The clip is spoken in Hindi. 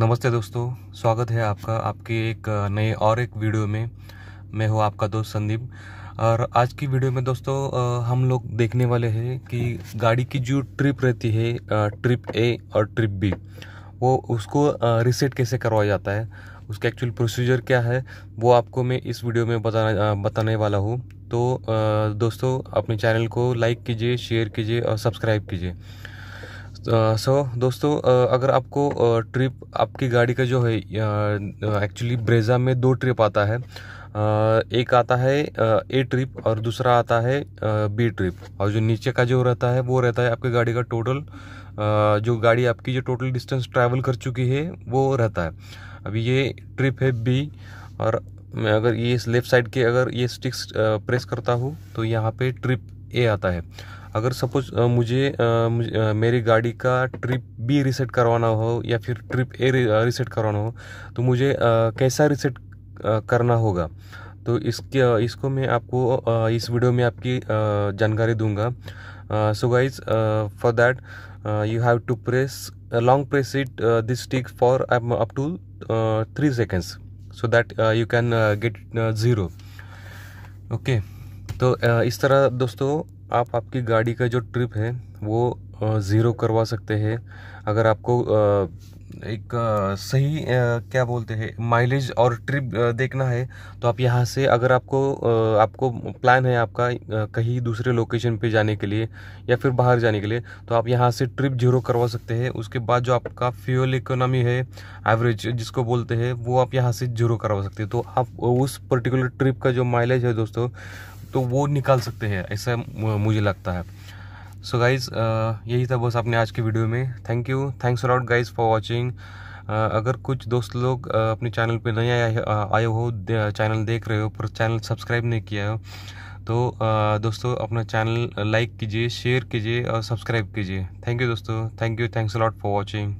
नमस्ते दोस्तों स्वागत है आपका आपके एक नए और एक वीडियो में मैं हूँ आपका दोस्त संदीप और आज की वीडियो में दोस्तों हम लोग देखने वाले हैं कि गाड़ी की जो ट्रिप रहती है ट्रिप ए और ट्रिप बी वो उसको रिसेट कैसे करवाया जाता है उसका एक्चुअल प्रोसीजर क्या है वो आपको मैं इस वीडियो में बताना बताने वाला हूँ तो दोस्तों अपने चैनल को लाइक कीजिए शेयर कीजिए और सब्सक्राइब कीजिए सो so, दोस्तों अगर आपको ट्रिप आपकी गाड़ी का जो है एक्चुअली ब्रेजा में दो ट्रिप आता है एक आता है ए ट्रिप और दूसरा आता है बी ट्रिप और जो नीचे का जो रहता है वो रहता है आपकी गाड़ी का टोटल जो गाड़ी आपकी जो टोटल डिस्टेंस ट्रैवल कर चुकी है वो रहता है अभी ये ट्रिप है बी और मैं अगर ये लेफ़्ट साइड के अगर ये स्टिक्स प्रेस करता हूँ तो यहाँ पर ट्रिप ए आता है अगर सपोज मुझे, मेरी गाड़ी का ट्रिप बी रिसेट करवाना हो या फिर ट्रिप ए रिसेट करवाना हो तो मुझे कैसा रिसेट करना होगा तो इसके इसको मैं आपको इस वीडियो में आपकी जानकारी दूंगा so guys for that you have to press long press it this stick for up to three seconds so that you can get zero okay तो इस तरह दोस्तों आप आपकी गाड़ी का जो ट्रिप है वो ज़ीरो करवा सकते हैं अगर आपको एक सही क्या बोलते हैं माइलेज और ट्रिप देखना है तो आप यहाँ से अगर आपको आपको प्लान है आपका कहीं दूसरे लोकेशन पे जाने के लिए या फिर बाहर जाने के लिए तो आप यहाँ से ट्रिप जीरो करवा सकते हैं उसके बाद जो आपका फ्यूल इकोनॉमी है एवरेज जिसको बोलते हैं वो आप यहाँ से जीरो करवा सकते हैं तो आप उस पर्टिकुलर ट्रिप का जो माइलेज है दोस्तों तो वो निकाल सकते हैं ऐसा मुझे लगता है सो गाइज़ यही था बस आपने आज की वीडियो में thank you thanks a lot guys for watching अगर कुछ दोस्त लोग अपने चैनल पे नहीं आए आए हो चैनल देख रहे हो पर चैनल सब्सक्राइब नहीं किया हो तो दोस्तों अपना चैनल लाइक कीजिए शेयर कीजिए और सब्सक्राइब कीजिए थैंक यू दोस्तों thank you thanks a lot for watching